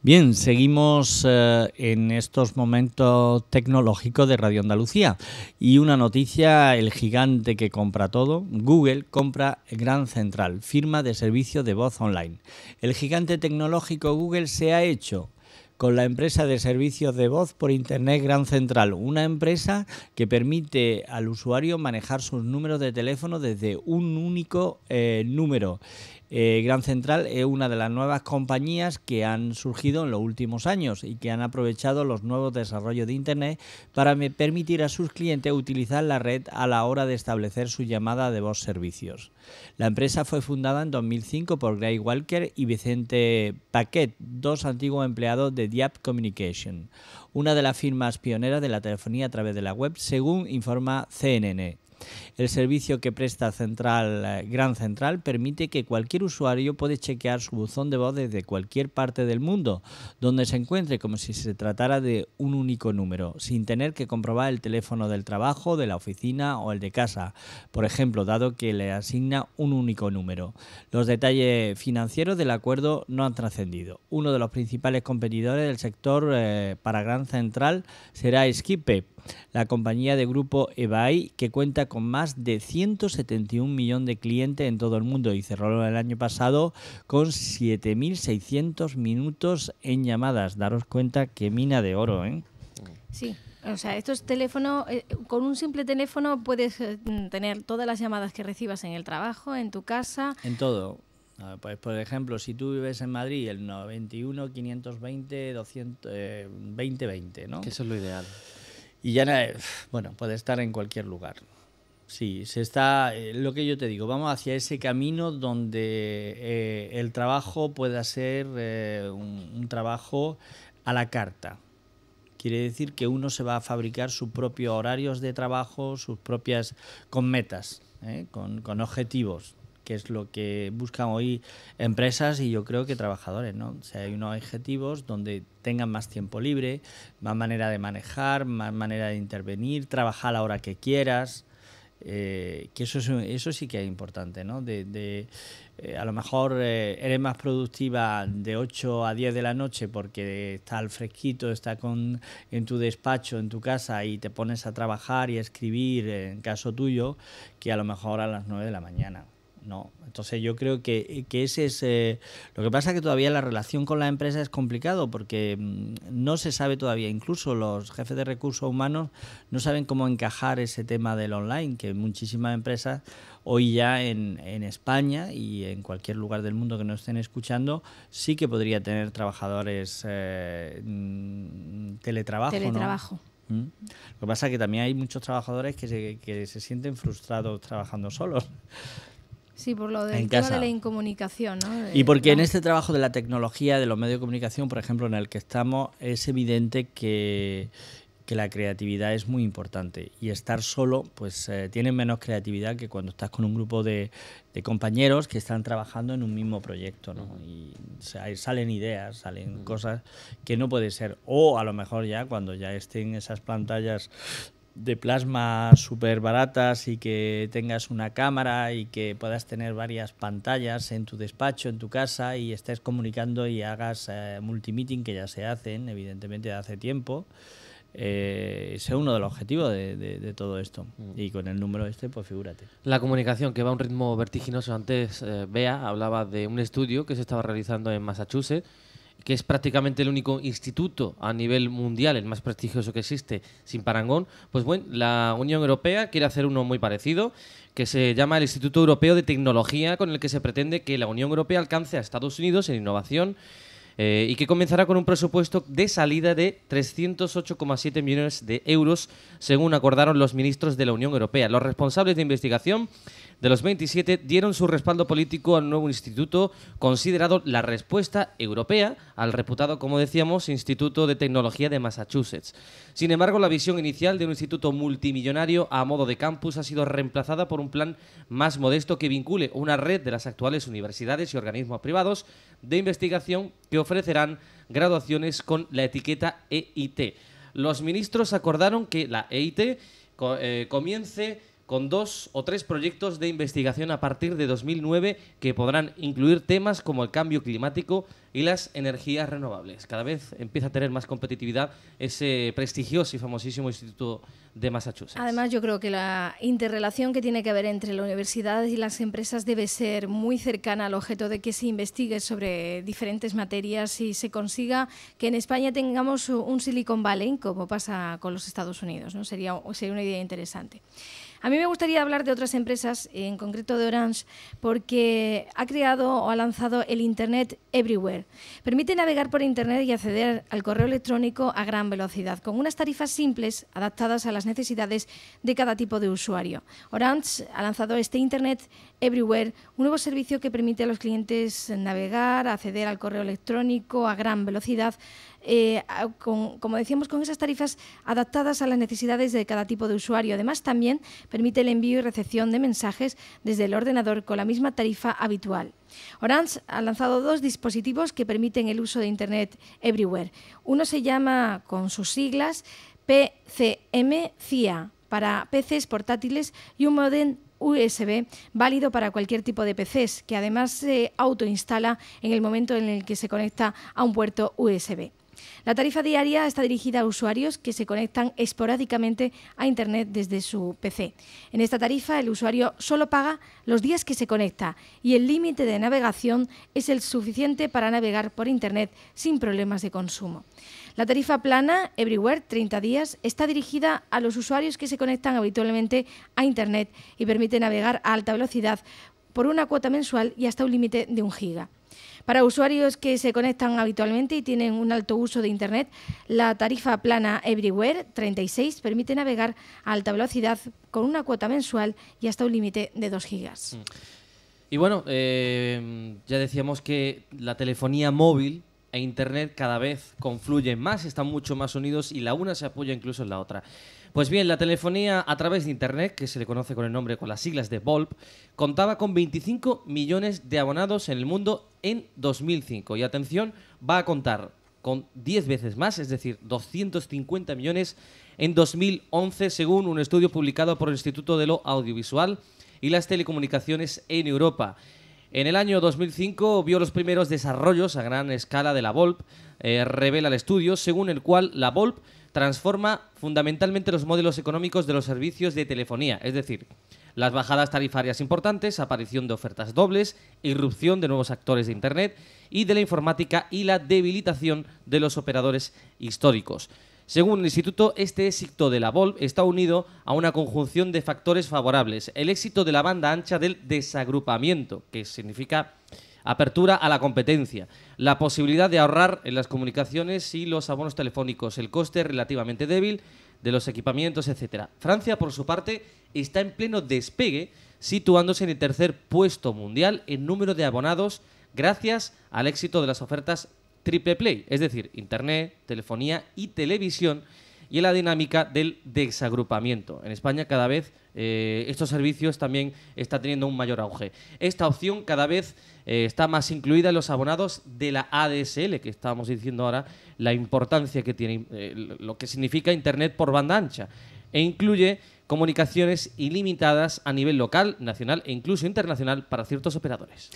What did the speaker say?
Bien, seguimos eh, en estos momentos tecnológicos de Radio Andalucía y una noticia, el gigante que compra todo, Google compra Gran Central, firma de servicio de voz online. El gigante tecnológico Google se ha hecho con la empresa de servicios de voz por Internet Gran Central, una empresa que permite al usuario manejar sus números de teléfono desde un único eh, número eh, Gran Central es una de las nuevas compañías que han surgido en los últimos años y que han aprovechado los nuevos desarrollos de Internet para permitir a sus clientes utilizar la red a la hora de establecer su llamada de voz servicios. La empresa fue fundada en 2005 por Gray Walker y Vicente Paquet, dos antiguos empleados de Diab Communication, una de las firmas pioneras de la telefonía a través de la web, según informa CNN. El servicio que presta Central, eh, Gran Central permite que cualquier usuario puede chequear su buzón de voz desde cualquier parte del mundo, donde se encuentre como si se tratara de un único número, sin tener que comprobar el teléfono del trabajo, de la oficina o el de casa, por ejemplo, dado que le asigna un único número. Los detalles financieros del acuerdo no han trascendido. Uno de los principales competidores del sector eh, para Gran Central será Skipe, la compañía de grupo eBay que cuenta con más de 171 millones de clientes en todo el mundo y cerró el año pasado con 7.600 minutos en llamadas. Daros cuenta que mina de oro, ¿eh? Sí. O sea, estos teléfonos, teléfono. Eh, con un simple teléfono puedes eh, tener todas las llamadas que recibas en el trabajo, en tu casa. En todo. pues, por ejemplo, si tú vives en Madrid, el 91 520 2020, ¿no? Que eso es lo ideal. Y ya, eh, bueno, puede estar en cualquier lugar. Sí, se está, eh, lo que yo te digo, vamos hacia ese camino donde eh, el trabajo pueda ser eh, un, trabajo a la carta. Quiere decir que uno se va a fabricar sus propios horarios de trabajo, sus propias, con metas, con, con, objetivos, que es lo que buscan hoy empresas y yo creo que trabajadores, ¿no? O sea, hay unos objetivos donde tengan más tiempo libre, más manera de manejar, más manera de intervenir, trabajar a la hora que quieras, eh, que eso, eso sí que es importante, ¿no? De, de eh, a lo mejor eh, eres más productiva de 8 a 10 de la noche porque está al fresquito, está con, en tu despacho, en tu casa y te pones a trabajar y a escribir, en caso tuyo, que a lo mejor a las 9 de la mañana no. Entonces yo creo que, ese es... Eh, lo que pasa es que todavía la relación con la empresa es complicado porque mm, no se sabe todavía, incluso los jefes de recursos humanos no saben cómo encajar ese tema del online, que muchísimas empresas hoy ya en, España y en cualquier lugar del mundo que nos estén escuchando, sí que podría tener trabajadores eh, mm, teletrabajo. Teletrabajo. Mm. Lo que pasa es que también hay muchos trabajadores que que se sienten frustrados trabajando solos. Sí, por lo de, en de la incomunicación. ¿no? y porque en este trabajo de la tecnología, de los medios de comunicación, por ejemplo, en el que estamos, es evidente que, la creatividad es muy importante y estar solo pues eh, tiene menos creatividad que cuando estás con un grupo de, de compañeros que están trabajando en un mismo proyecto ¿no? y salen ideas, salen cosas que no puede ser o a lo mejor ya cuando ya estén esas pantallas de plasma súper baratas y que tengas una cámara y que puedas tener varias pantallas en tu despacho, en tu casa y estés comunicando y hagas multi eh, multimeeting que ya se hacen, evidentemente, de hace tiempo. Eh, ese es uno de los objetivos de, todo esto. Mm. Y con el número este, pues figúrate. La comunicación que va a un ritmo vertiginoso. Antes, eh, Bea hablaba de un estudio que se estaba realizando en Massachusetts que es prácticamente el único instituto a nivel mundial, el más prestigioso que existe, sin parangón, pues bueno, la Unión Europea quiere hacer uno muy parecido, que se llama el Instituto Europeo de Tecnología, con el que se pretende que la Unión Europea alcance a Estados Unidos en innovación eh, y que comenzará con un presupuesto de salida de 308,7 millones de euros, según acordaron los ministros de la Unión Europea. Los responsables de investigación de los 27 dieron su respaldo político al nuevo instituto, considerado la respuesta europea al reputado, como decíamos, Instituto de Tecnología de Massachusetts. Sin embargo, la visión inicial de un instituto multimillonario a modo de campus ha sido reemplazada por un plan más modesto que vincule una red de las actuales universidades y organismos privados de investigación que ofrecerán graduaciones con la etiqueta EIT. Los ministros acordaron que la EIT eh, comience con dos o tres proyectos de investigación a partir de 2009 que podrán incluir temas como el cambio climático y las energías renovables. Cada vez empieza a tener más competitividad ese prestigioso y famosísimo Instituto de Massachusetts. Además, yo creo que la interrelación que tiene que haber entre la universidad y las empresas debe ser muy cercana al objeto de que se investigue sobre diferentes materias y se consiga que en España tengamos un Silicon Valley como pasa con los Estados Unidos. ¿no? Sería, sería una idea interesante. A mí me gustaría hablar de otras empresas, en concreto de Orange, porque ha creado o ha lanzado el Internet Everywhere. Permite navegar por Internet y acceder al correo electrónico a gran velocidad, con unas tarifas simples adaptadas a las necesidades de cada tipo de usuario. Orange ha lanzado este Internet Everywhere, un nuevo servicio que permite a los clientes navegar, acceder al correo electrónico a gran velocidad eh, como decíamos, con esas tarifas adaptadas a las necesidades de cada tipo de usuario. Además, también permite el envío y recepción de mensajes desde el ordenador con la misma tarifa habitual. Orange ha lanzado dos dispositivos que permiten el uso de Internet Everywhere. Uno se llama, con sus siglas, PCM CIA para PCs portátiles y un modem USB válido para cualquier tipo de PCs, que además se autoinstala en el momento en el que se conecta a un puerto USB. La tarifa diaria está dirigida a usuarios que se conectan esporádicamente a Internet desde su PC. En esta tarifa el usuario solo paga los días que se conecta y el límite de navegación es el suficiente para navegar por Internet sin problemas de consumo. La tarifa plana, Everywhere, 30 días, está dirigida a los usuarios que se conectan habitualmente a Internet y permite navegar a alta velocidad por una cuota mensual y hasta un límite de un giga. Para usuarios que se conectan habitualmente y tienen un alto uso de Internet, la tarifa plana Everywhere 36 permite navegar a alta velocidad con una cuota mensual y hasta un límite de 2 gigas. Mm. Y bueno, eh, ya decíamos que la telefonía móvil e Internet cada vez confluyen más, están mucho más unidos y la una se apoya incluso en la otra. Pues bien, la telefonía a través de Internet, que se le conoce con el nombre, con las siglas de VoLP, contaba con 25 millones de abonados en el mundo en 2005. Y atención, va a contar con 10 veces más, es decir, 250 millones en 2011, según un estudio publicado por el Instituto de lo Audiovisual y las Telecomunicaciones en Europa. En el año 2005 vio los primeros desarrollos a gran escala de la Volp, eh, revela el estudio, según el cual la Volp transforma fundamentalmente los modelos económicos de los servicios de telefonía, es decir, las bajadas tarifarias importantes, aparición de ofertas dobles, irrupción de nuevos actores de Internet y de la informática y la debilitación de los operadores históricos. Según el instituto, este éxito de la VOL está unido a una conjunción de factores favorables. El éxito de la banda ancha del desagrupamiento, que significa apertura a la competencia, la posibilidad de ahorrar en las comunicaciones y los abonos telefónicos, el coste relativamente débil de los equipamientos, etc. Francia, por su parte, está en pleno despegue, situándose en el tercer puesto mundial en número de abonados gracias al éxito de las ofertas triple play, es decir, Internet, telefonía y televisión, y en la dinámica del desagrupamiento. En España cada vez eh, estos servicios también está teniendo un mayor auge. Esta opción cada vez eh, está más incluida en los abonados de la ADSL, que estábamos diciendo ahora la importancia que tiene, eh, lo que significa Internet por banda ancha, e incluye comunicaciones ilimitadas a nivel local, nacional e incluso internacional para ciertos operadores.